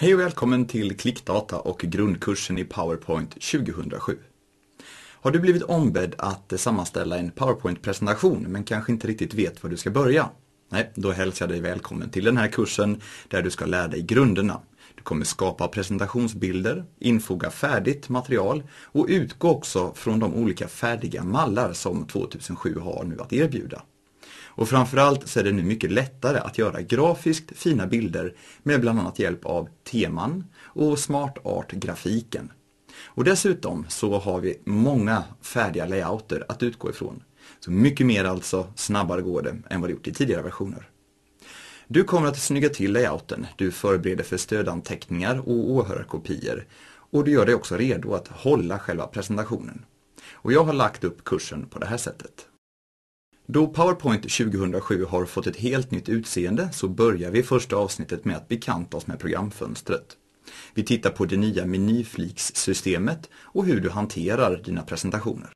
Hej och välkommen till Klickdata och grundkursen i PowerPoint 2007. Har du blivit ombedd att sammanställa en PowerPoint-presentation men kanske inte riktigt vet var du ska börja? Nej, då hälsar jag dig välkommen till den här kursen där du ska lära dig grunderna. Du kommer skapa presentationsbilder, infoga färdigt material och utgå också från de olika färdiga mallar som 2007 har nu att erbjuda. Och framförallt så är det nu mycket lättare att göra grafiskt fina bilder med bland annat hjälp av teman och smart art-grafiken. Och dessutom så har vi många färdiga layouter att utgå ifrån. Så mycket mer alltså, snabbare går det än vad det gjort i tidigare versioner. Du kommer att snygga till layouten, du förbereder för stödanteckningar och åhörarkopior och du gör dig också redo att hålla själva presentationen. Och jag har lagt upp kursen på det här sättet. Då Powerpoint 2007 har fått ett helt nytt utseende så börjar vi första avsnittet med att bekanta oss med programfönstret. Vi tittar på det nya menyflikssystemet och hur du hanterar dina presentationer.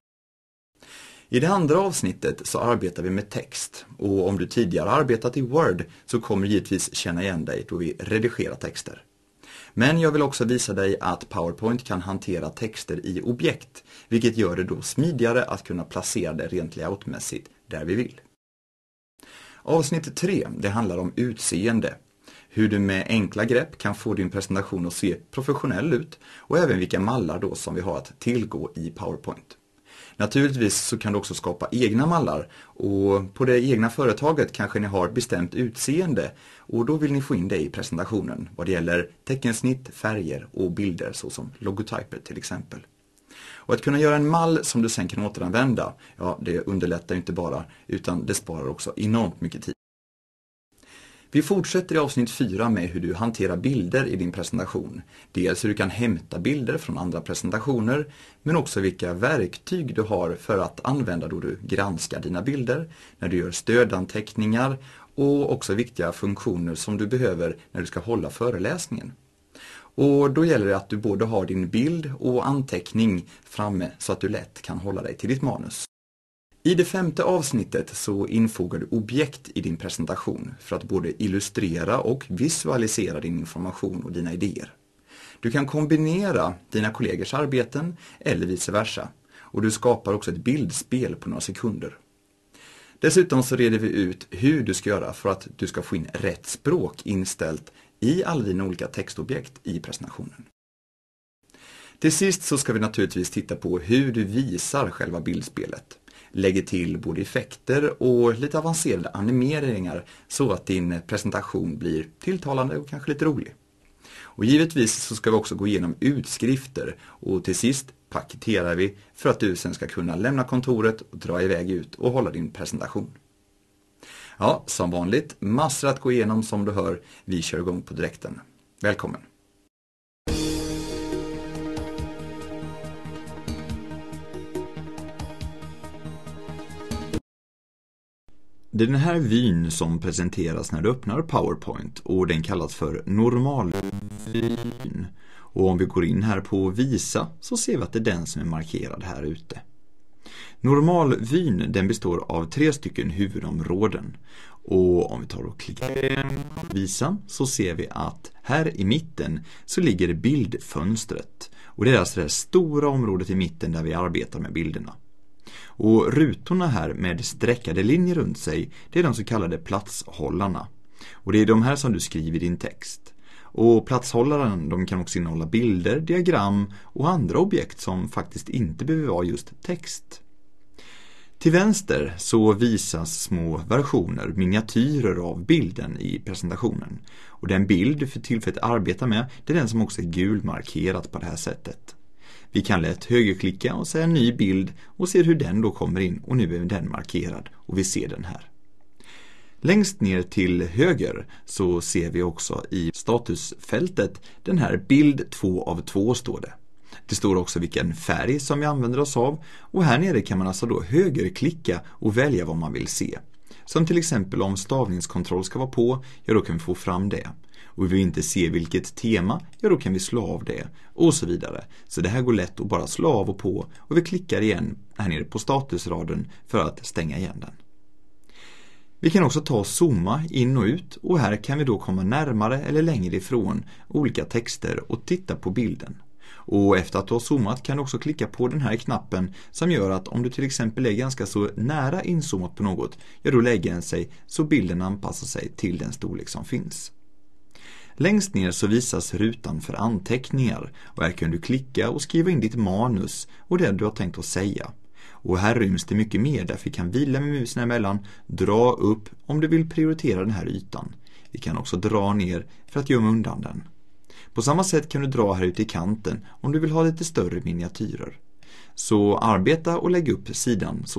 I det andra avsnittet så arbetar vi med text och om du tidigare arbetat i Word så kommer du givetvis känna igen dig då vi redigerar texter. Men jag vill också visa dig att PowerPoint kan hantera texter i objekt, vilket gör det då smidigare att kunna placera det rent layoutmässigt där vi vill. Avsnitt 3, det handlar om utseende. Hur du med enkla grepp kan få din presentation att se professionell ut och även vilka mallar då som vi har att tillgå i PowerPoint. Naturligtvis så kan du också skapa egna mallar och på det egna företaget kanske ni har ett bestämt utseende och då vill ni få in det i presentationen vad det gäller teckensnitt, färger och bilder såsom logotyper till exempel. Och att kunna göra en mall som du sen kan återanvända, ja det underlättar inte bara utan det sparar också enormt mycket tid. Vi fortsätter i avsnitt 4 med hur du hanterar bilder i din presentation. Dels hur du kan hämta bilder från andra presentationer, men också vilka verktyg du har för att använda då du granskar dina bilder, när du gör stödanteckningar och också viktiga funktioner som du behöver när du ska hålla föreläsningen. Och då gäller det att du både har din bild och anteckning framme så att du lätt kan hålla dig till ditt manus. I det femte avsnittet så infogar du objekt i din presentation för att både illustrera och visualisera din information och dina idéer. Du kan kombinera dina kollegors arbeten eller vice versa och du skapar också ett bildspel på några sekunder. Dessutom så reder vi ut hur du ska göra för att du ska få in rätt språk inställt i alla dina olika textobjekt i presentationen. Till sist så ska vi naturligtvis titta på hur du visar själva bildspelet lägger till både effekter och lite avancerade animeringar så att din presentation blir tilltalande och kanske lite rolig. Och givetvis så ska vi också gå igenom utskrifter och till sist paketerar vi för att du sen ska kunna lämna kontoret och dra iväg ut och hålla din presentation. Ja, som vanligt, massor att gå igenom som du hör. Vi kör igång på direkten. Välkommen! Det är den här vyn som presenteras när du öppnar Powerpoint och den kallas för normalvyn. Och om vi går in här på visa så ser vi att det är den som är markerad här ute. Normalvyn den består av tre stycken huvudområden. Och om vi tar och klickar på visa så ser vi att här i mitten så ligger bildfönstret. Och det är alltså det här stora området i mitten där vi arbetar med bilderna. Och rutorna här med streckade linjer runt sig, det är de så kallade platshållarna. Och det är de här som du skriver din text. Och platshållaren de kan också innehålla bilder, diagram och andra objekt som faktiskt inte behöver vara just text. Till vänster så visas små versioner, miniatyrer av bilden i presentationen. Och den bild du för tillfället arbetar med, det är den som också är gulmarkerat på det här sättet. Vi kan lätt högerklicka och säga ny bild och ser hur den då kommer in och nu är den markerad och vi ser den här. Längst ner till höger så ser vi också i statusfältet den här bild 2 av 2 står det. Det står också vilken färg som vi använder oss av och här nere kan man alltså då högerklicka och välja vad man vill se. Som till exempel om stavningskontroll ska vara på, ja då kan vi få fram det och vi vill inte se vilket tema, ja då kan vi slå av det och så vidare. Så det här går lätt att bara slå av och på och vi klickar igen här nere på statusraden för att stänga igen den. Vi kan också ta och zooma in och ut och här kan vi då komma närmare eller längre ifrån olika texter och titta på bilden. Och efter att du har zoomat kan du också klicka på den här knappen som gör att om du till exempel är ganska så nära inzoomat på något, ja då lägger den sig så bilden anpassar sig till den storlek som finns. Längst ner så visas rutan för anteckningar och här kan du klicka och skriva in ditt manus och det du har tänkt att säga. Och här ryms det mycket mer, därför vi kan vila med musen emellan, dra upp om du vill prioritera den här ytan. Vi kan också dra ner för att gömma undan den. På samma sätt kan du dra här ute i kanten om du vill ha lite större miniatyrer. Så arbeta och lägg upp sidan